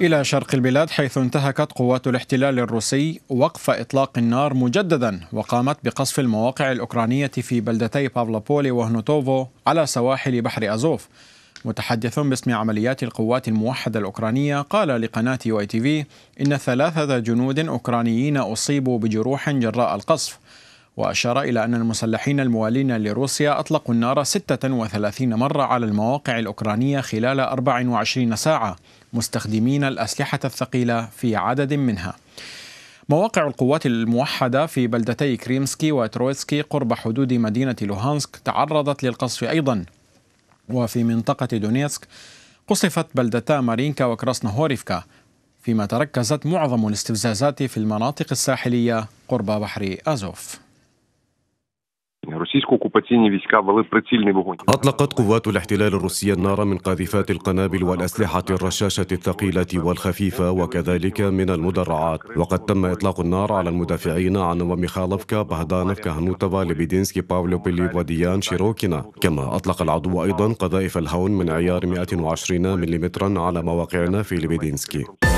إلى شرق البلاد حيث انتهكت قوات الاحتلال الروسي وقف إطلاق النار مجددا وقامت بقصف المواقع الأوكرانية في بلدتي بافلوبولي وهنوتوفو على سواحل بحر أزوف متحدث باسم عمليات القوات الموحدة الأوكرانية قال لقناة واي تي في إن ثلاثة جنود أوكرانيين أصيبوا بجروح جراء القصف وأشار إلى أن المسلحين الموالين لروسيا أطلقوا النار 36 مرة على المواقع الأوكرانية خلال 24 ساعة مستخدمين الأسلحة الثقيلة في عدد منها مواقع القوات الموحدة في بلدتي كريمسكي وترويتسكي قرب حدود مدينة لوهانسك تعرضت للقصف أيضا وفي منطقة دونيتسك قصفت بلدتا مارينكا وكراسنهوريفكا فيما تركزت معظم الاستفزازات في المناطق الساحلية قرب بحر أزوف أطلقت قوات الاحتلال الروسي النار من قاذفات القنابل والأسلحة الرشاشة الثقيلة والخفيفة وكذلك من المدرعات وقد تم إطلاق النار على المدافعين عن وميخالفكا بهدانفكا هنوتفا ليبيدينسكي بافلوبيلي وديان شيروكينا كما أطلق العدو أيضا قذائف الهون من عيار 120 ملم على مواقعنا في ليبيدينسكي